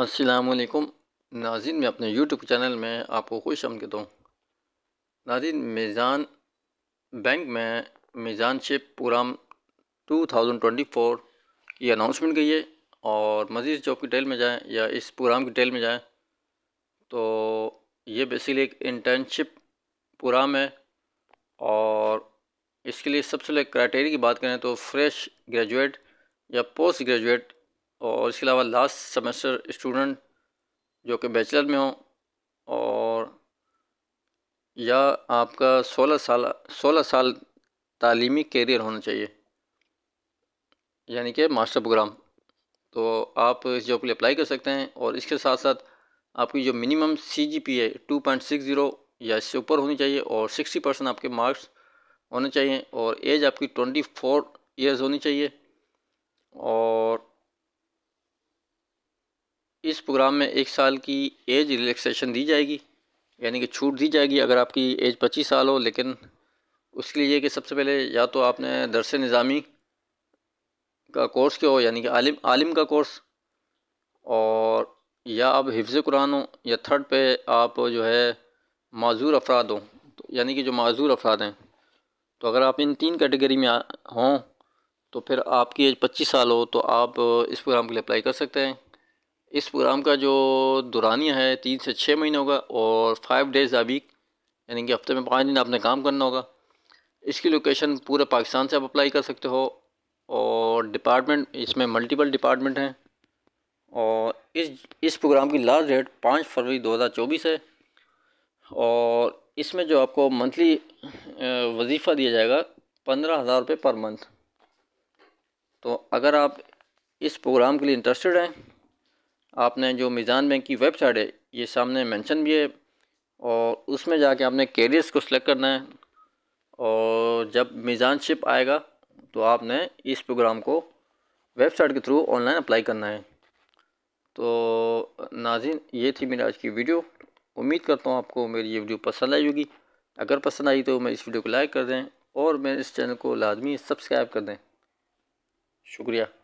असलकुम नाजिन मैं अपने यूट्यूब चैनल में आपको खुश आमद हूँ नाजिन मीज़ान बैंक में शिप प्रोग्राम 2024 की अनाउंसमेंट गई है और मज़ीद जो की डिटेल में जाएँ या इस प्रोग्राम की डिटेल में जाएँ तो ये बेसिकली एक इंटर्नशिप प्रोग्राम है और इसके लिए सबसे पहले क्राइटेरिया की बात करें तो फ्रेश ग्रेजुएट या पोस्ट ग्रेजुएट और इसके अलावा लास्ट सेमेस्टर स्टूडेंट जो कि बैचलर में हो और या आपका सोलह साल सोलह साल तालीमी कैरियर होना चाहिए यानी कि मास्टर प्रोग्राम तो आप इस जॉब के लिए अप्लाई कर सकते हैं और इसके साथ साथ आपकी जो मिनिमम सी जी पी है टू पॉइंट सिक्स ज़ीरो या इससे ऊपर होनी चाहिए और सिक्सटी परसेंट आपके मार्क्स होने चाहिए और एज आपकी ट्वेंटी फोर ईयर्स होनी चाहिए और इस प्रोग्राम में एक साल की एज रिलैक्सेशन दी जाएगी यानी कि छूट दी जाएगी अगर आपकी एज पच्चीस साल हो लेकिन उसके लिए कि सबसे पहले या तो आपने दरस निज़ामी का कोर्स किया हो यानी कि आलिम आलिम का कोर्स और या आप हिफ्ज़ कुरान हो या थर्ड पे आप जो है माजूर अफराद हों तो यानी कि जो माजूर अफराद हैं तो अगर आप इन तीन कैटेगरी में हों तो फिर आपकी एज पच्चीस साल हो तो आप इस प्रोग्राम के लिए अप्लाई कर सकते हैं इस प्रोग्राम का जो दुरानिया है तीन से छः महीने होगा और फाइव डेज़ अ वीक यानी कि हफ्ते में पाँच दिन आपने काम करना होगा इसकी लोकेशन पूरे पाकिस्तान से आप अप्लाई कर सकते हो और डिपार्टमेंट इसमें मल्टीपल डिपार्टमेंट हैं और इस इस प्रोग्राम की लास्ट डेट पाँच फरवरी 2024 है और इसमें जो आपको मंथली वजीफ़ा दिया जाएगा पंद्रह हज़ार रुपये पर मंथ तो अगर आप इस प्रोग्राम के लिए इंटरेस्टेड हैं आपने जो मिज़ान बैंक की वेबसाइट है ये सामने मेंशन भी है और उसमें जाके आपने कैरियर्स को सिलेक्ट करना है और जब मिज़ान शिप आएगा तो आपने इस प्रोग्राम को वेबसाइट के थ्रू ऑनलाइन अप्लाई करना है तो नाजिन ये थी मेरी आज की वीडियो उम्मीद करता हूँ आपको मेरी ये वीडियो पसंद आई होगी अगर पसंद आई तो मेरी इस वीडियो को लाइक कर दें और मेरे इस चैनल को लाजमी सब्सक्राइब कर दें शुक्रिया